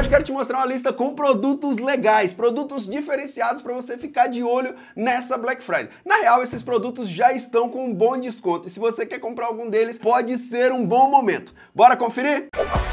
Hoje quero te mostrar uma lista com produtos legais, produtos diferenciados para você ficar de olho nessa Black Friday. Na real, esses produtos já estão com um bom desconto e se você quer comprar algum deles, pode ser um bom momento. Bora conferir? Música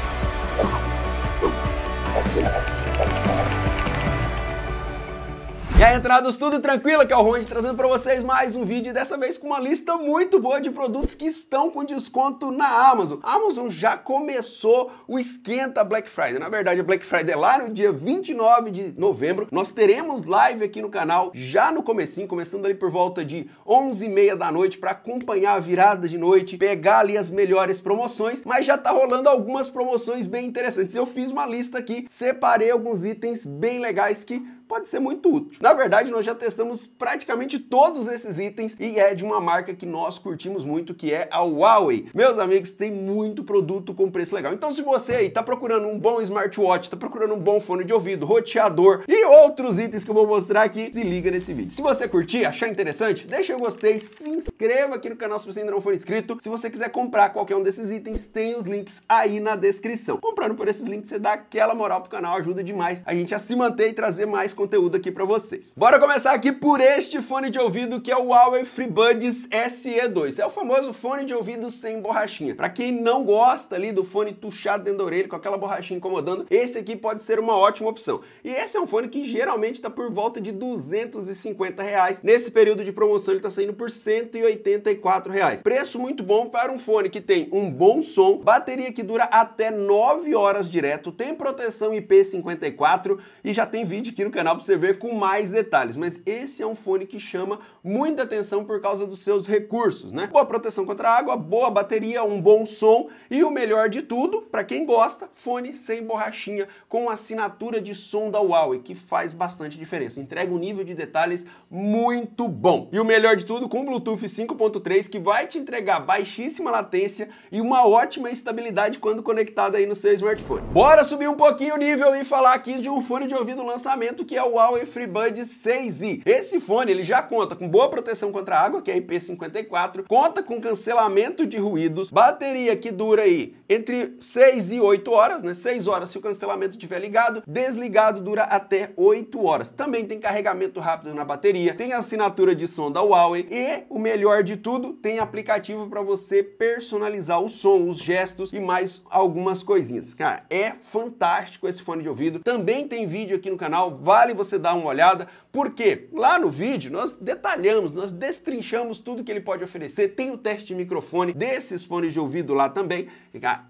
E aí, entrados, tudo tranquilo? Aqui é o Ronde trazendo para vocês mais um vídeo, dessa vez com uma lista muito boa de produtos que estão com desconto na Amazon. A Amazon já começou o esquenta Black Friday. Na verdade, a Black Friday é lá no dia 29 de novembro. Nós teremos live aqui no canal já no comecinho, começando ali por volta de 11h30 da noite para acompanhar a virada de noite, pegar ali as melhores promoções, mas já tá rolando algumas promoções bem interessantes. Eu fiz uma lista aqui, separei alguns itens bem legais que pode ser muito útil. Na verdade, nós já testamos praticamente todos esses itens e é de uma marca que nós curtimos muito, que é a Huawei. Meus amigos, tem muito produto com preço legal. Então, se você aí tá procurando um bom smartwatch, tá procurando um bom fone de ouvido, roteador e outros itens que eu vou mostrar aqui, se liga nesse vídeo. Se você curtir, achar interessante, deixa o gostei, se inscreva aqui no canal se você ainda não for inscrito. Se você quiser comprar qualquer um desses itens, tem os links aí na descrição. Comprando por esses links, você dá aquela moral pro canal, ajuda demais a gente a se manter e trazer mais conteúdo aqui para vocês. Bora começar aqui por este fone de ouvido que é o Huawei FreeBuds SE2. É o famoso fone de ouvido sem borrachinha. Para quem não gosta ali do fone tuchado dentro da orelha com aquela borrachinha incomodando, esse aqui pode ser uma ótima opção. E esse é um fone que geralmente está por volta de 250 reais. Nesse período de promoção ele está saindo por 184 reais. Preço muito bom para um fone que tem um bom som, bateria que dura até 9 horas direto, tem proteção IP54 e já tem vídeo aqui no canal canal para você ver com mais detalhes, mas esse é um fone que chama muita atenção por causa dos seus recursos, né? Boa proteção contra água, boa bateria, um bom som e o melhor de tudo, para quem gosta, fone sem borrachinha com assinatura de som da Huawei, que faz bastante diferença. Entrega um nível de detalhes muito bom. E o melhor de tudo, com Bluetooth 5.3 que vai te entregar baixíssima latência e uma ótima estabilidade quando conectado aí no seu smartphone. Bora subir um pouquinho o nível e falar aqui de um fone de ouvido lançamento que é o Huawei FreeBud 6i. Esse fone ele já conta com boa proteção contra água, que é IP54, conta com cancelamento de ruídos, bateria que dura aí entre 6 e 8 horas, né? 6 horas se o cancelamento estiver ligado, desligado dura até 8 horas. Também tem carregamento rápido na bateria, tem assinatura de som da Huawei e o melhor de tudo, tem aplicativo para você personalizar o som, os gestos e mais algumas coisinhas. Cara, é fantástico esse fone de ouvido. Também tem vídeo aqui no canal, vale vale você dar uma olhada, porque lá no vídeo nós detalhamos, nós destrinchamos tudo que ele pode oferecer, tem o teste de microfone desses fones de ouvido lá também,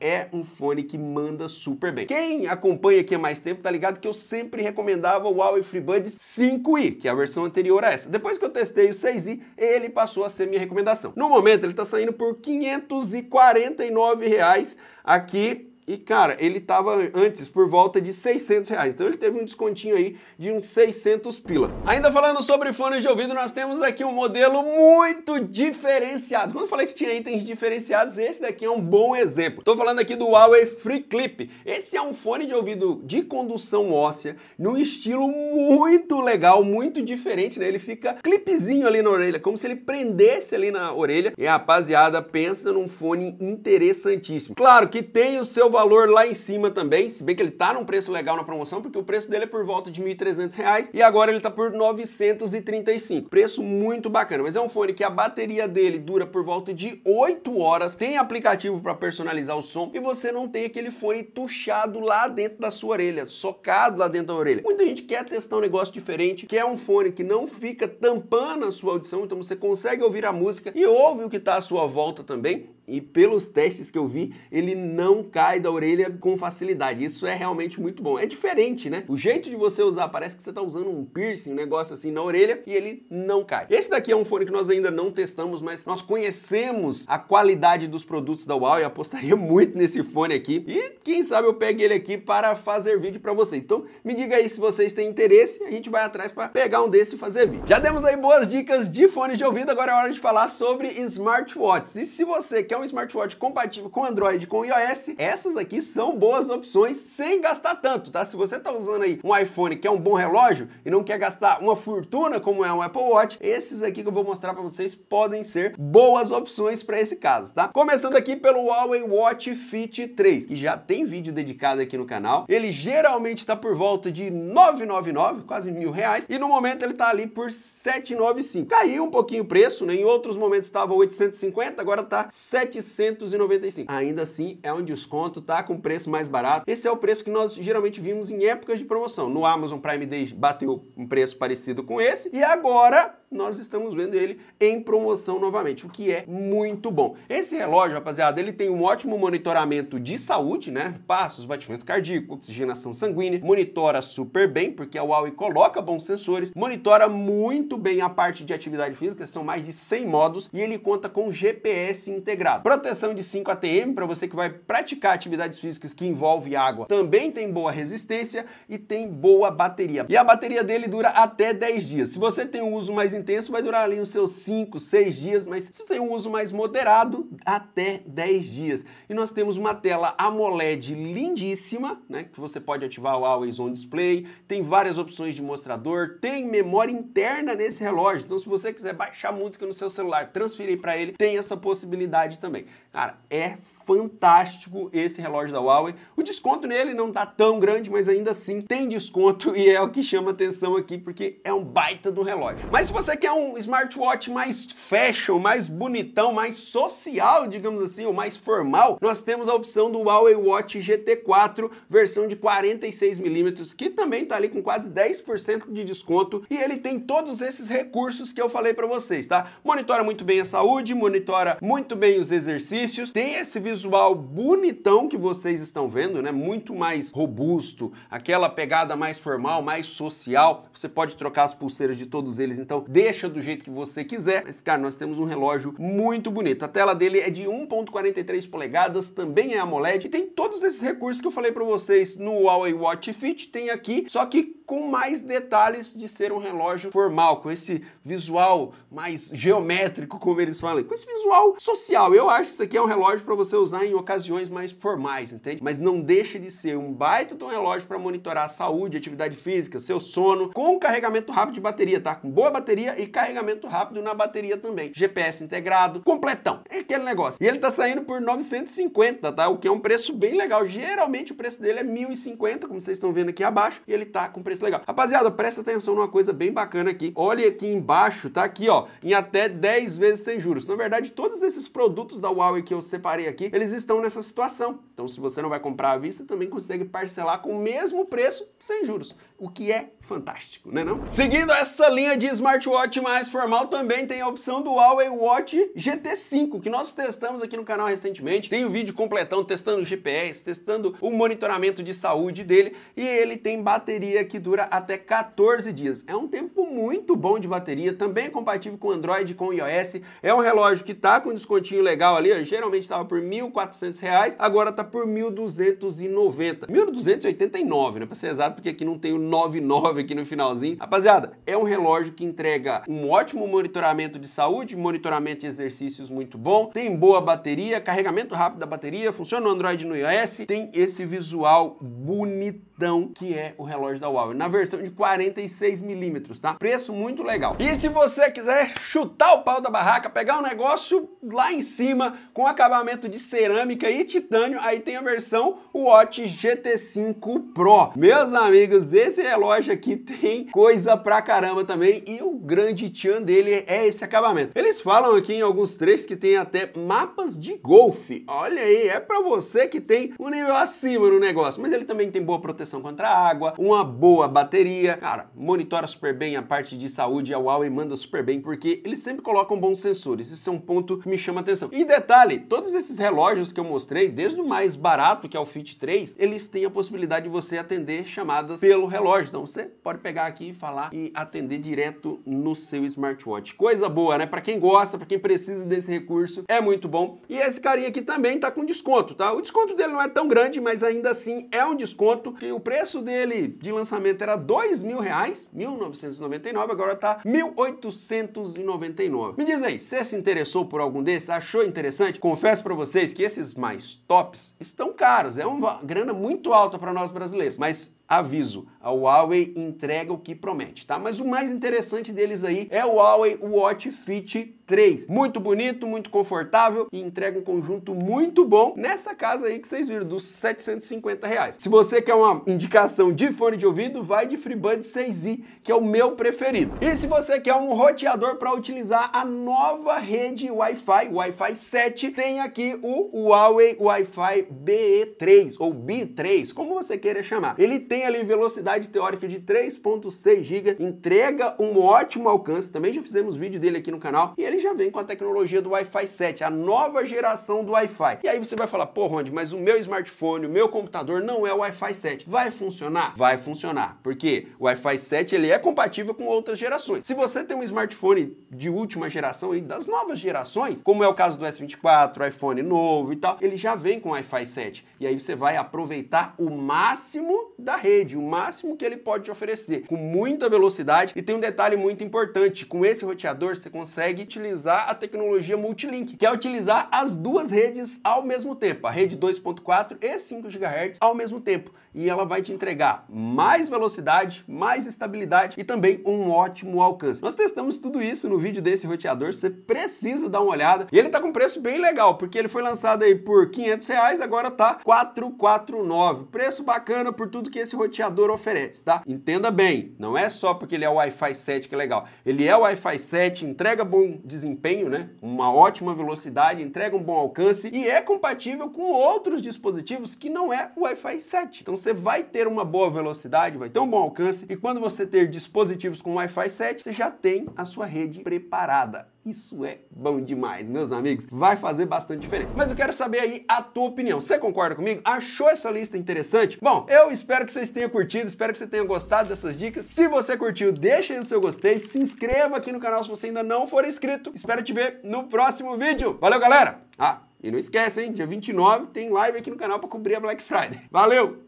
é um fone que manda super bem. Quem acompanha aqui há mais tempo tá ligado que eu sempre recomendava o Huawei FreeBuds 5i, que é a versão anterior a essa. Depois que eu testei o 6i, ele passou a ser minha recomendação. No momento ele tá saindo por R$ 549 reais aqui e, cara, ele estava antes por volta de 600 reais. Então ele teve um descontinho aí de uns 600 pila. Ainda falando sobre fones de ouvido, nós temos aqui um modelo muito diferenciado. Quando eu falei que tinha itens diferenciados, esse daqui é um bom exemplo. Estou falando aqui do Huawei Free Clip. Esse é um fone de ouvido de condução óssea, num estilo muito legal, muito diferente, né? Ele fica clipezinho ali na orelha, como se ele prendesse ali na orelha. E a rapaziada pensa num fone interessantíssimo. Claro que tem o seu valor valor lá em cima também, se bem que ele tá num preço legal na promoção, porque o preço dele é por volta de R$ 1.300 e agora ele tá por 935. Preço muito bacana, mas é um fone que a bateria dele dura por volta de 8 horas, tem aplicativo para personalizar o som e você não tem aquele fone tuchado lá dentro da sua orelha, socado lá dentro da orelha. Muita gente quer testar um negócio diferente, que é um fone que não fica tampando a sua audição, então você consegue ouvir a música e ouve o que está à sua volta também. E pelos testes que eu vi, ele não cai da orelha com facilidade. Isso é realmente muito bom. É diferente, né? O jeito de você usar, parece que você tá usando um piercing, um negócio assim na orelha e ele não cai. Esse daqui é um fone que nós ainda não testamos, mas nós conhecemos a qualidade dos produtos da Huawei, apostaria muito nesse fone aqui. E quem sabe eu pegue ele aqui para fazer vídeo para vocês. Então, me diga aí se vocês têm interesse, a gente vai atrás para pegar um desse e fazer vídeo. Já demos aí boas dicas de fones de ouvido, agora é hora de falar sobre smartwatches. E se você quer um smartwatch compatível com Android com iOS, essas aqui são boas opções sem gastar tanto, tá? Se você tá usando aí um iPhone que é um bom relógio e não quer gastar uma fortuna como é um Apple Watch, esses aqui que eu vou mostrar para vocês podem ser boas opções para esse caso, tá? Começando aqui pelo Huawei Watch Fit 3, que já tem vídeo dedicado aqui no canal. Ele geralmente tá por volta de 999, quase mil reais, e no momento ele tá ali por 795. Caiu um pouquinho o preço, né? Em outros momentos estava 850, agora tá 7 795. Ainda assim, é um desconto, tá? Com preço mais barato. Esse é o preço que nós geralmente vimos em épocas de promoção. No Amazon Prime Day bateu um preço parecido com esse e agora nós estamos vendo ele em promoção novamente, o que é muito bom. Esse relógio, rapaziada, ele tem um ótimo monitoramento de saúde, né? Passos, batimento cardíaco, oxigenação sanguínea, monitora super bem, porque a Huawei coloca bons sensores, monitora muito bem a parte de atividade física, são mais de 100 modos, e ele conta com GPS integrado proteção de 5 ATM para você que vai praticar atividades físicas que envolve água também tem boa resistência e tem boa bateria. E a bateria dele dura até 10 dias. Se você tem um uso mais intenso, vai durar ali os seus 5, 6 dias, mas se você tem um uso mais moderado, até 10 dias. E nós temos uma tela AMOLED lindíssima, né, que você pode ativar o Always On Display, tem várias opções de mostrador, tem memória interna nesse relógio, então se você quiser baixar música no seu celular, transferir para ele, tem essa possibilidade também também. Cara, é fantástico esse relógio da Huawei. O desconto nele não tá tão grande, mas ainda assim tem desconto e é o que chama atenção aqui, porque é um baita do relógio. Mas se você quer um smartwatch mais fashion, mais bonitão, mais social, digamos assim, ou mais formal, nós temos a opção do Huawei Watch GT4, versão de 46mm, que também tá ali com quase 10% de desconto e ele tem todos esses recursos que eu falei para vocês, tá? Monitora muito bem a saúde, monitora muito bem os exercícios, tem esse visual visual bonitão que vocês estão vendo, né? Muito mais robusto, aquela pegada mais formal, mais social. Você pode trocar as pulseiras de todos eles, então deixa do jeito que você quiser. Mas, cara, nós temos um relógio muito bonito. A tela dele é de 1.43 polegadas, também é AMOLED e tem todos esses recursos que eu falei para vocês no Huawei Watch Fit, tem aqui, só que com mais detalhes de ser um relógio formal, com esse visual mais geométrico, como eles falam, com esse visual social. Eu acho que isso aqui é um relógio para você usar usar em ocasiões mais formais, entende? Mas não deixa de ser um baita de um relógio para monitorar a saúde, atividade física, seu sono, com carregamento rápido de bateria, tá? Com boa bateria e carregamento rápido na bateria também. GPS integrado, completão. É aquele negócio. E ele tá saindo por 950, tá? O que é um preço bem legal. Geralmente o preço dele é 1050, como vocês estão vendo aqui abaixo, e ele tá com preço legal. Rapaziada, presta atenção numa coisa bem bacana aqui. Olha aqui embaixo, tá aqui, ó, em até 10 vezes sem juros. Na verdade, todos esses produtos da Huawei que eu separei aqui, eles estão nessa situação. Então, se você não vai comprar à vista, também consegue parcelar com o mesmo preço sem juros, o que é fantástico, né não? Seguindo essa linha de smartwatch mais formal, também tem a opção do Huawei Watch GT5, que nós testamos aqui no canal recentemente. Tem o um vídeo completão testando o GPS, testando o monitoramento de saúde dele, e ele tem bateria que dura até 14 dias. É um tempo muito bom de bateria, também é compatível com Android, com iOS. É um relógio que tá com descontinho legal ali, ó, geralmente tava por 1.400 reais, agora tá por 1.290. 1.289, né? Pra ser exato, porque aqui não tem o 99 aqui no finalzinho. Rapaziada, é um relógio que entrega um ótimo monitoramento de saúde, monitoramento de exercícios muito bom, tem boa bateria, carregamento rápido da bateria, funciona no Android e no iOS, tem esse visual bonitão que é o relógio da Huawei, na versão de 46 milímetros, tá? Preço muito legal. E se você quiser chutar o pau da barraca, pegar um negócio lá em cima com acabamento de cerâmica e titânio, aí tem a versão Watch GT5 Pro. Meus amigos, esse relógio aqui tem coisa pra caramba também e o grande tchan dele é esse acabamento. Eles falam aqui em alguns trechos que tem até mapas de golfe. Olha aí, é pra você que tem um nível acima no negócio, mas ele também tem boa proteção contra água, uma boa bateria, cara, monitora super bem a parte de saúde, a Huawei manda super bem porque eles sempre colocam bons sensores, isso é um ponto que me chama atenção. E detalhe, todos esses relógios relógios que eu mostrei, desde o mais barato, que é o Fit 3, eles têm a possibilidade de você atender chamadas pelo relógio. Então você pode pegar aqui e falar e atender direto no seu smartwatch. Coisa boa, né? Para quem gosta, para quem precisa desse recurso, é muito bom. E esse carinha aqui também tá com desconto, tá? O desconto dele não é tão grande, mas ainda assim é um desconto, que o preço dele de lançamento era dois mil reais, 1.999, agora tá 1.899. Me diz aí, você se interessou por algum desses? Achou interessante? Confesso para vocês, vocês que esses mais tops estão caros, é uma grana muito alta para nós brasileiros, mas aviso, a Huawei entrega o que promete, tá? Mas o mais interessante deles aí é o Huawei Watch Fit 3. Muito bonito, muito confortável e entrega um conjunto muito bom nessa casa aí que vocês viram, dos 750 reais. Se você quer uma indicação de fone de ouvido, vai de FreeBuds 6i, que é o meu preferido. E se você quer um roteador para utilizar a nova rede Wi-Fi, Wi-Fi 7, tem aqui o o Huawei Wi-Fi BE3 ou B3, como você queira chamar. Ele tem ali velocidade teórica de 3.6 GB, entrega um ótimo alcance, também já fizemos vídeo dele aqui no canal, e ele já vem com a tecnologia do Wi-Fi 7, a nova geração do Wi-Fi. E aí você vai falar, pô, Rondi, mas o meu smartphone, o meu computador não é o Wi-Fi 7. Vai funcionar? Vai funcionar, porque o Wi-Fi 7 ele é compatível com outras gerações. Se você tem um smartphone de última geração e das novas gerações, como é o caso do S24, iPhone novo, novo e tal, ele já vem com Wi-Fi 7. E aí você vai aproveitar o máximo da rede, o máximo que ele pode te oferecer, com muita velocidade. E tem um detalhe muito importante: com esse roteador você consegue utilizar a tecnologia Multilink, que é utilizar as duas redes ao mesmo tempo, a rede 2.4 e 5 GHz ao mesmo tempo. E ela vai te entregar mais velocidade, mais estabilidade e também um ótimo alcance. Nós testamos tudo isso no vídeo desse roteador, você precisa dar uma olhada. E ele tá com preço bem legal, porque ele foi lançado lançado aí por 500 reais, agora tá 449. Preço bacana por tudo que esse roteador oferece, tá? Entenda bem, não é só porque ele é Wi-Fi 7 que é legal. Ele é Wi-Fi 7, entrega bom desempenho, né? Uma ótima velocidade, entrega um bom alcance e é compatível com outros dispositivos que não é Wi-Fi 7. Então você vai ter uma boa velocidade, vai ter um bom alcance e quando você ter dispositivos com Wi-Fi 7, você já tem a sua rede preparada. Isso é bom demais, meus amigos. Vai fazer bastante diferença. Mas eu quero saber aí a tua opinião. Você concorda comigo? Achou essa lista interessante? Bom, eu espero que vocês tenham curtido, espero que você tenha gostado dessas dicas. Se você curtiu, deixa aí o seu gostei, se inscreva aqui no canal se você ainda não for inscrito. Espero te ver no próximo vídeo. Valeu, galera! Ah, e não esquece, hein? Dia 29 tem live aqui no canal para cobrir a Black Friday. Valeu!